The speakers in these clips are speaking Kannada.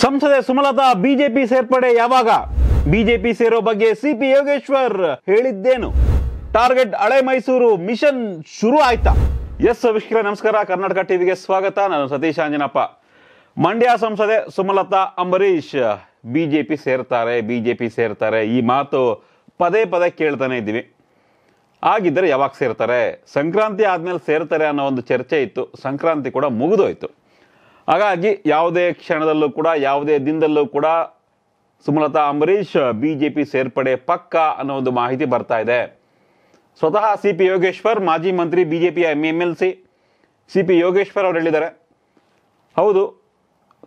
ಸಂಸದೆ ಸುಮಲತಾ ಬಿಜೆಪಿ ಸೇರ್ಪಡೆ ಯಾವಾಗ ಬಿಜೆಪಿ ಸೇರೋ ಬಗ್ಗೆ ಸಿಪಿ ಯೋಗೇಶ್ವರ್ ಹೇಳಿದ್ದೇನು ಟಾರ್ಗೆಟ್ ಹಳೆ ಮೈಸೂರು ಮಿಷನ್ ಶುರು ಆಯ್ತಾ ಎಸ್ ವೀಕ್ಷಕರ ನಮಸ್ಕಾರ ಕರ್ನಾಟಕ ಟಿವಿಗೆ ಸ್ವಾಗತ ನಾನು ಸತೀಶ್ ಆಂಜನಪ್ಪ ಮಂಡ್ಯ ಸಂಸದೆ ಸುಮಲತಾ ಅಂಬರೀಶ್ ಬಿಜೆಪಿ ಸೇರ್ತಾರೆ ಬಿಜೆಪಿ ಸೇರ್ತಾರೆ ಈ ಮಾತು ಪದೇ ಪದೇ ಕೇಳ್ತಾನೆ ಇದ್ದೀವಿ ಆಗಿದ್ದರೆ ಯಾವಾಗ ಸೇರ್ತಾರೆ ಸಂಕ್ರಾಂತಿ ಆದಮೇಲೆ ಸೇರ್ತಾರೆ ಅನ್ನೋ ಒಂದು ಚರ್ಚೆ ಇತ್ತು ಸಂಕ್ರಾಂತಿ ಕೂಡ ಮುಗಿದೋಯ್ತು ಹಾಗಾಗಿ ಯಾವುದೇ ಕ್ಷಣದಲ್ಲೂ ಕೂಡ ಯಾವುದೇ ದಿನದಲ್ಲೂ ಕೂಡ Sumalatha Ambareesh B J P ಸೇರ್ಪಡೆ ಪಕ್ಕ ಅನ್ನೋ ಒಂದು ಮಾಹಿತಿ ಬರ್ತಾ ಇದೆ ಸ್ವತಃ ಸಿ ಪಿ ಯೋಗೇಶ್ವರ್ ಮಾಜಿ ಮಂತ್ರಿ ಬಿ ಜೆ ಪಿಯ M M L C C P Yogeshwar ಅವರು ಹೇಳಿದ್ದಾರೆ ಹೌದು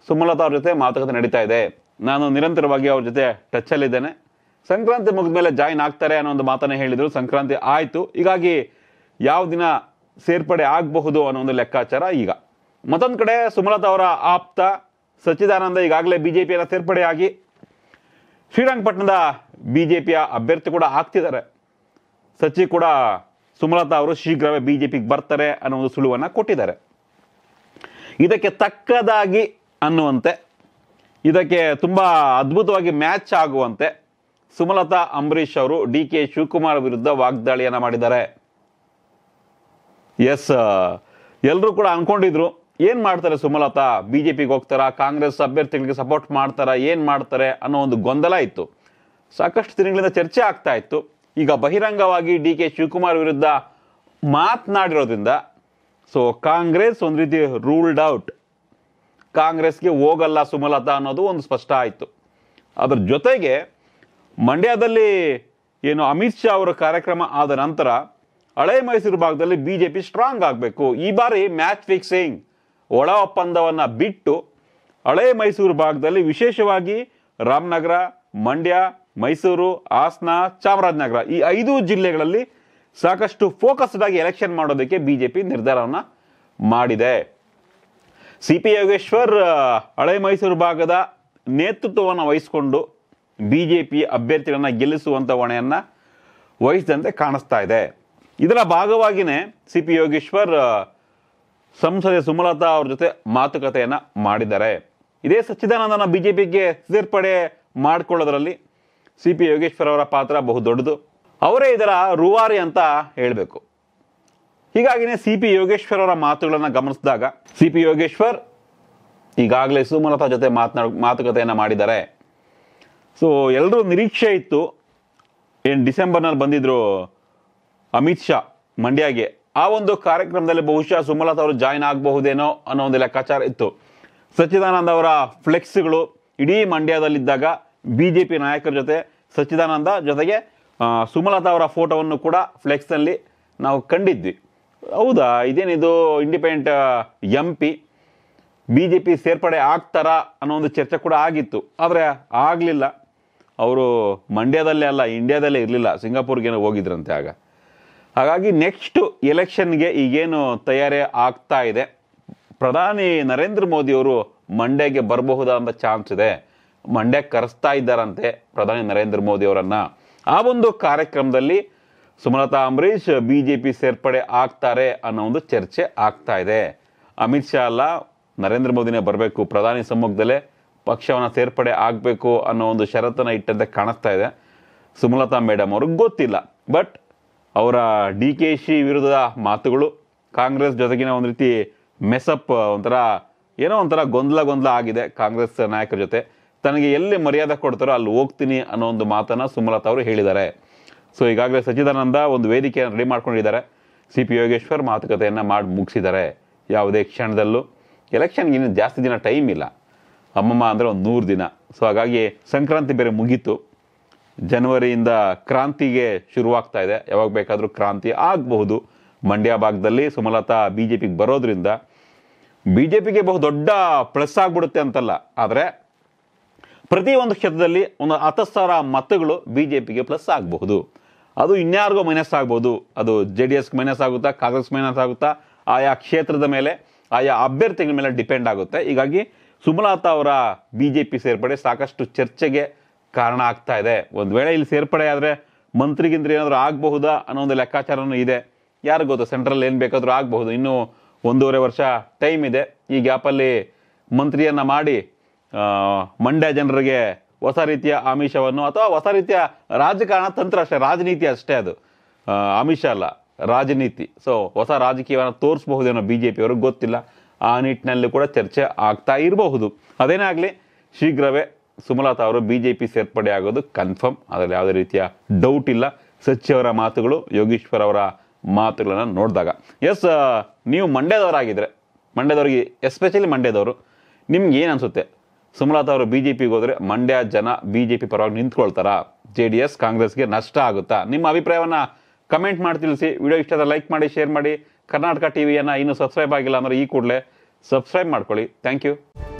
ಸುಮಲತಾ ಅವ್ರ ಜೊತೆ ಮಾತುಕತೆ ನಡೀತಾ ಇದೆ ನಾನು ನಿರಂತರವಾಗಿ ಅವ್ರ ಜೊತೆ ಟಚ್ಚಲ್ಲಿದ್ದೇನೆ ಸಂಕ್ರಾಂತಿ ಮುಗಿದ ಮೇಲೆ ಜಾಯಿನ್ ಆಗ್ತಾರೆ ಅನ್ನೋ ಒಂದು ಮಾತನ್ನೇ ಹೇಳಿದರು ಸಂಕ್ರಾಂತಿ ಆಯಿತು ಹೀಗಾಗಿ ಯಾವ ದಿನ ಸೇರ್ಪಡೆ ಆಗಬಹುದು ಅನ್ನೋ ಒಂದು ಲೆಕ್ಕಾಚಾರ ಈಗ ಮತ್ತೊಂದು ಕಡೆ ಸುಮಲತಾ ಅವರ ಆಪ್ತ ಸಚ್ಚಿದಾನಂದ ಈಗಾಗಲೇ ಬಿ ಜೆ ಪಿಯನ್ನು ಸೇರ್ಪಡೆಯಾಗಿ ಶ್ರೀರಂಗಪಟ್ಟಣದ ಬಿ ಜೆ ಪಿಯ ಅಭ್ಯರ್ಥಿ ಕೂಡ ಆಗ್ತಿದ್ದಾರೆ ಸಚಿ ಕೂಡ ಸುಮಲತಾ ಅವರು ಶೀಘ್ರವೇ ಬಿ ಜೆ ಪಿಗೆ ಬರ್ತಾರೆ ಅನ್ನೋ ಒಂದು ಸುಳುವನ್ನು ಕೊಟ್ಟಿದ್ದಾರೆ ಇದಕ್ಕೆ ತಕ್ಕದಾಗಿ ಅನ್ನುವಂತೆ ಇದಕ್ಕೆ ತುಂಬ ಅದ್ಭುತವಾಗಿ ಮ್ಯಾಚ್ ಆಗುವಂತೆ ಸುಮಲತಾ ಅಂಬರೀಷ್ ಅವರು ಡಿ ಕೆ ಶಿವಕುಮಾರ್ ವಿರುದ್ಧ ವಾಗ್ದಾಳಿಯನ್ನು ಮಾಡಿದ್ದಾರೆ ಎಸ್ ಎಲ್ಲರೂ ಕೂಡ ಅಂದ್ಕೊಂಡಿದ್ರು ಏನು ಮಾಡ್ತಾರೆ ಸುಮಲತಾ ಬಿ ಜೆ ಪಿಗೆ ಹೋಗ್ತಾರಾ ಕಾಂಗ್ರೆಸ್ ಅಭ್ಯರ್ಥಿಗಳಿಗೆ ಸಪೋರ್ಟ್ ಮಾಡ್ತಾರಾ ಏನು ಮಾಡ್ತಾರೆ ಅನ್ನೋ ಒಂದು ಗೊಂದಲ ಇತ್ತು ಸಾಕಷ್ಟು ದಿನಗಳಿಂದ ಚರ್ಚೆ ಆಗ್ತಾ ಇತ್ತು ಈಗ ಬಹಿರಂಗವಾಗಿ ಡಿ ಕೆ ಶಿವಕುಮಾರ್ ವಿರುದ್ಧ ಮಾತನಾಡಿರೋದ್ರಿಂದ ಸೊ ಕಾಂಗ್ರೆಸ್ ಒಂದು ರೀತಿ ರೂಲ್ಡ್ ಔಟ್ ಕಾಂಗ್ರೆಸ್ಗೆ ಹೋಗಲ್ಲ ಸುಮಲತಾ ಅನ್ನೋದು ಒಂದು ಸ್ಪಷ್ಟ ಆಯಿತು ಅದರ ಜೊತೆಗೆ ಮಂಡ್ಯದಲ್ಲಿ ಏನು ಅಮಿತ್ ಶಾ ಅವರ ಕಾರ್ಯಕ್ರಮ ಆದ ನಂತರ ಹಳೆ ಮೈಸೂರು ಭಾಗದಲ್ಲಿ ಬಿ ಜೆ ಪಿ ಸ್ಟ್ರಾಂಗ್ ಆಗಬೇಕು ಈ ಬಾರಿ ಮ್ಯಾಚ್ ಫಿಕ್ಸಿಂಗ್ ಒಳ ಒಪ್ಪಂದವನ್ನು ಬಿಟ್ಟು ಹಳೆ ಮೈಸೂರು ಭಾಗದಲ್ಲಿ ವಿಶೇಷವಾಗಿ ರಾಮನಗರ ಮಂಡ್ಯ ಮೈಸೂರು ಹಾಸನ ಚಾಮರಾಜನಗರ ಈ ಐದು ಜಿಲ್ಲೆಗಳಲ್ಲಿ ಸಾಕಷ್ಟು ಫೋಕಸ್ಡ್ ಆಗಿ ಎಲೆಕ್ಷನ್ ಮಾಡೋದಕ್ಕೆ ಬಿ ಜೆ ಪಿ ನಿರ್ಧಾರವನ್ನು ಮಾಡಿದೆ ಸಿ ಪಿ ಯೋಗೇಶ್ವರ್ ಹಳೆ ಮೈಸೂರು ಭಾಗದ ನೇತೃತ್ವವನ್ನು ವಹಿಸಿಕೊಂಡು ಬಿ ಜೆ ಪಿ ಅಭ್ಯರ್ಥಿಗಳನ್ನು ಗೆಲ್ಲಿಸುವಂಥ ಹೊಣೆಯನ್ನು ವಹಿಸಿದಂತೆ ಕಾಣಿಸ್ತಾ ಇದೆ ಇದರ ಭಾಗವಾಗಿಯೇ ಸಿ ಪಿ ಯೋಗೇಶ್ವರ್ ಸಂಸದೆ ಸುಮಲತಾ ಅವ್ರ ಜೊತೆ ಮಾತುಕತೆಯನ್ನು ಮಾಡಿದ್ದಾರೆ ಇದೇ ಸಚ್ಚಿದಾನಂದನ ಬಿಜೆಪಿಗೆ ಸೇರ್ಪಡೆ ಮಾಡಿಕೊಳ್ಳೋದ್ರಲ್ಲಿ ಸಿ ಪಿ ಯೋಗೇಶ್ವರ್ ಅವರ ಪಾತ್ರ ಬಹು ದೊಡ್ಡದು ಅವರೇ ಇದರ ರೂವಾರಿ ಅಂತ ಹೇಳಬೇಕು ಹೀಗಾಗಿನೇ ಸಿ ಪಿ ಯೋಗೇಶ್ವರ್ ಅವರ ಮಾತುಗಳನ್ನು ಗಮನಿಸಿದಾಗ ಸಿ ಪಿ ಯೋಗೇಶ್ವರ್ ಈಗಾಗಲೇ ಸುಮಲತಾ ಜೊತೆ ಮಾತನಾಡ ಮಾತುಕತೆಯನ್ನು ಮಾಡಿದ್ದಾರೆ ಸೊ ಎಲ್ಲರೂ ನಿರೀಕ್ಷೆ ಇತ್ತು ಏನು ಡಿಸೆಂಬರ್ನಲ್ಲಿ ಬಂದಿದ್ದರು ಅಮಿತ್ ಶಾ ಮಂಡ್ಯಗೆ ಆ ಒಂದು ಕಾರ್ಯಕ್ರಮದಲ್ಲಿ ಬಹುಶಃ ಸುಮಲತಾ ಅವರು ಜಾಯ್ನ್ ಆಗಬಹುದೇನೋ ಅನ್ನೋ ಒಂದು ಲೆಕ್ಕಾಚಾರ ಇತ್ತು ಸಚ್ಚಿದಾನಂದ ಅವರ ಫ್ಲೆಕ್ಸ್ಗಳು ಇಡೀ ಮಂಡ್ಯದಲ್ಲಿದ್ದಾಗ ಬಿ ಜೆ ಪಿ ನಾಯಕರ ಜೊತೆ ಸಚ್ಚಿದಾನಂದ ಜೊತೆಗೆ ಸುಮಲತಾ ಅವರ ಫೋಟೋವನ್ನು ಕೂಡ ಫ್ಲೆಕ್ಸ್ನಲ್ಲಿ ನಾವು ಕಂಡಿದ್ವಿ ಹೌದಾ ಇದೇನಿದು independent M P B J P ಸೇರ್ಪಡೆ ಆಗ್ತಾರಾ ಅನ್ನೋ ಒಂದು ಚರ್ಚೆ ಕೂಡ ಆಗಿತ್ತು ಆದರೆ ಆಗಲಿಲ್ಲ ಅವರು ಮಂಡ್ಯದಲ್ಲೇ ಅಲ್ಲ ಇಂಡ್ಯಾದಲ್ಲೇ ಇರಲಿಲ್ಲ ಸಿಂಗಾಪುರ್ಗೇನೋ ಹೋಗಿದ್ರಂತೆ ಆಗ ಹಾಗಾಗಿ ನೆಕ್ಸ್ಟ್ ಎಲೆಕ್ಷನ್ಗೆ ಈಗೇನು ತಯಾರಿ ಆಗ್ತಾ ಇದೆ ಪ್ರಧಾನಿ ನರೇಂದ್ರ ಮೋದಿಯವರು ಮಂಡ್ಯಗೆ ಬರಬಹುದಾ ಅಂತ ಚಾನ್ಸ್ ಇದೆ ಮಂಡ್ಯ ಕರೆಸ್ತಾ ಇದ್ದಾರಂತೆ ಪ್ರಧಾನಿ ನರೇಂದ್ರ ಮೋದಿ ಆ ಒಂದು ಕಾರ್ಯಕ್ರಮದಲ್ಲಿ Sumalatha Ambareesh B J P ಸೇರ್ಪಡೆ ಆಗ್ತಾರೆ ಅನ್ನೋ ಒಂದು ಚರ್ಚೆ ಆಗ್ತಾ ಇದೆ ಅಮಿತ್ ಶಾ ಅಲ್ಲ ನರೇಂದ್ರ ಮೋದಿನೇ ಬರಬೇಕು ಪ್ರಧಾನಿ ಸಮ್ಮುಖದಲ್ಲೇ ಪಕ್ಷವನ್ನು ಸೇರ್ಪಡೆ ಆಗಬೇಕು ಅನ್ನೋ ಒಂದು ಷರತ್ತನ್ನು ಇಟ್ಟಂತೆ ಕಾಣಿಸ್ತಾ ಇದೆ ಸುಮಲತಾ ಮೇಡಮ್ ಅವ್ರಿಗೆ ಗೊತ್ತಿಲ್ಲ ಬಟ್ ಅವರ ಡಿ ಕೆ ಶಿ ವಿರುದ್ಧದ ಮಾತುಗಳು ಕಾಂಗ್ರೆಸ್ ಜೊತೆಗಿನ ಒಂದು ರೀತಿ ಮೆಸಪ್ ಒಂಥರ ಏನೋ ಒಂಥರ ಗೊಂದಲ ಗೊಂದಲ ಆಗಿದೆ ಕಾಂಗ್ರೆಸ್ ನಾಯಕರ ಜೊತೆ ತನಗೆ ಎಲ್ಲಿ ಮರ್ಯಾದೆ ಕೊಡ್ತಾರೋ ಅಲ್ಲಿ ಹೋಗ್ತೀನಿ ಅನ್ನೋ ಒಂದು ಮಾತನ್ನು ಸುಮಲತಾ ಅವರು ಹೇಳಿದ್ದಾರೆ ಸೊ ಈಗಾಗಲೇ ಸಚ್ಚಿದಾನಂದ ಒಂದು ವೇದಿಕೆಯನ್ನು ರೆಡಿ ಮಾಡ್ಕೊಂಡಿದ್ದಾರೆ ಸಿ ಪಿ ಯೋಗೇಶ್ವರ್ ಮಾತುಕತೆಯನ್ನು ಮಾಡಿ ಮುಗಿಸಿದ್ದಾರೆ ಯಾವುದೇ ಕ್ಷಣದಲ್ಲೂ ಎಲೆಕ್ಷನ್ಗೆ ಇನ್ನೂ ಜಾಸ್ತಿ ದಿನ ಟೈಮ್ ಇಲ್ಲ ಅಮ್ಮಮ್ಮ ಅಂದರೆ ಒಂದು ನೂರು ದಿನ ಸೊ ಹಾಗಾಗಿ ಸಂಕ್ರಾಂತಿ ಬೇರೆ ಮುಗೀತು ಜನವರಿಯಿಂದ ಕ್ರಾಂತಿಗೆ ಶುರುವಾಗ್ತಾ ಇದೆ ಯಾವಾಗ ಬೇಕಾದರೂ ಕ್ರಾಂತಿ ಆಗಬಹುದು ಮಂಡ್ಯ ಭಾಗದಲ್ಲಿ ಸುಮಲತಾ ಬಿ ಜೆ ಪಿಗೆ ಬರೋದ್ರಿಂದ ಬಿ ಜೆ ಪಿಗೆ ಬಹುದೊಡ್ಡ ಪ್ಲಸ್ ಆಗಿಬಿಡುತ್ತೆ ಅಂತಲ್ಲ ಆದರೆ ಪ್ರತಿ ಒಂದು ಕ್ಷೇತ್ರದಲ್ಲಿ ಒಂದು ಹತ್ತು ಸಾವಿರ ಮತಗಳು ಬಿ ಜೆ ಪಿಗೆ ಪ್ಲಸ್ ಆಗಬಹುದು ಅದು ಇನ್ಯಾರಿಗೂ ಮೈನಸ್ ಆಗ್ಬೋದು ಅದು ಜೆ ಡಿ ಎಸ್ಗೆ ಮೈನಸ್ ಆಗುತ್ತಾ ಕಾಂಗ್ರೆಸ್ ಮೈನಸ್ ಆಗುತ್ತಾ ಆಯಾ ಕ್ಷೇತ್ರದ ಮೇಲೆ ಆಯಾ ಅಭ್ಯರ್ಥಿಗಳ ಮೇಲೆ ಡಿಪೆಂಡ್ ಆಗುತ್ತೆ ಹೀಗಾಗಿ ಸುಮಲತಾ ಅವರ ಬಿ ಜೆ ಪಿ ಸೇರ್ಪಡೆ ಸಾಕಷ್ಟು ಚರ್ಚೆಗೆ ಕಾರಣ ಆಗ್ತಾ ಇದೆ ಒಂದು ವೇಳೆ ಇಲ್ಲಿ ಸೇರ್ಪಡೆ ಆದರೆ ಮಂತ್ರಿಗಿಂದ್ರೆ ಏನಾದರೂ ಆಗಬಹುದಾ ಅನ್ನೋ ಒಂದು ಲೆಕ್ಕಾಚಾರನೂ ಇದೆ ಯಾರಿಗೂ ಗೊತ್ತು ಸೆಂಟ್ರಲ್ ಏನು ಬೇಕಾದರೂ ಆಗಬಹುದು ಇನ್ನೂ ಒಂದೂವರೆ ವರ್ಷ ಟೈಮ್ ಇದೆ ಈ ಗ್ಯಾಪಲ್ಲಿ ಮಂತ್ರಿಯನ್ನು ಮಾಡಿ ಮಂಡ್ಯ ಜನರಿಗೆ ಹೊಸ ರೀತಿಯ ಆಮಿಷವನ್ನು ಅಥವಾ ಹೊಸ ರೀತಿಯ ರಾಜಕಾರಣ ತಂತ್ರ ಅಷ್ಟೇ ರಾಜನೀತಿ ಅಷ್ಟೇ ಅದು ಆಮಿಷ ಅಲ್ಲ ರಾಜನೀತಿ ಸೊ ಹೊಸ ರಾಜಕೀಯವನ್ನು ತೋರಿಸಬಹುದೇನೋ ಬಿ ಜೆ ಪಿಯವ್ರಿಗೆ ಗೊತ್ತಿಲ್ಲ ಆ ನಿಟ್ಟಿನಲ್ಲಿ ಕೂಡ ಚರ್ಚೆ ಆಗ್ತಾ ಇರಬಹುದು ಅದೇನೇ ಆಗಲಿ ಶೀಘ್ರವೇ ಸುಮಲತಾ ಅವರು ಬಿ ಜೆ ಪಿ ಸೇರ್ಪಡೆ ಆಗೋದು ಕನ್ಫರ್ಮ್ ಅದರಲ್ಲಿ ಯಾವುದೇ ರೀತಿಯ ಡೌಟ್ ಇಲ್ಲ ಸಚಿವರ ಮಾತುಗಳು ಯೋಗೀಶ್ವರ್ ಅವರ ಮಾತುಗಳನ್ನು ನೋಡಿದಾಗ ಎಸ್ ನೀವು ಮಂಡ್ಯದವರಾಗಿದ್ದರೆ ಮಂಡ್ಯದವ್ರಿಗೆ ಎಸ್ಪೆಷಲಿ ಮಂಡ್ಯದವರು ನಿಮ್ಗೆ ಏನು ಅನಿಸುತ್ತೆ ಸುಮಲತಾ ಅವರು ಬಿ ಜೆ ಪಿಗೆ ಹೋದರೆ ಮಂಡ್ಯ ಜನ ಬಿ ಜೆ ಪಿ ಪರವಾಗಿ ನಿಂತ್ಕೊಳ್ತಾರಾ ಜೆ ಡಿ ಎಸ್ ಕಾಂಗ್ರೆಸ್ಗೆ ನಷ್ಟ ಆಗುತ್ತಾ ನಿಮ್ಮ ಅಭಿಪ್ರಾಯವನ್ನು ಕಮೆಂಟ್ ಮಾಡಿ ತಿಳಿಸಿ ವಿಡಿಯೋ ಆದರೆ ಲೈಕ್ ಮಾಡಿ ಶೇರ್ ಮಾಡಿ ಕರ್ನಾಟಕ ಟಿ ವಿಯನ್ನು ಇನ್ನೂ ಸಬ್ಸ್ಕ್ರೈಬ್ ಆಗಿಲ್ಲ ಅಂದರೆ ಈ ಕೂಡಲೇ ಸಬ್ಸ್ಕ್ರೈಬ್ ಮಾಡ್ಕೊಳ್ಳಿ ಥ್ಯಾಂಕ್ ಯು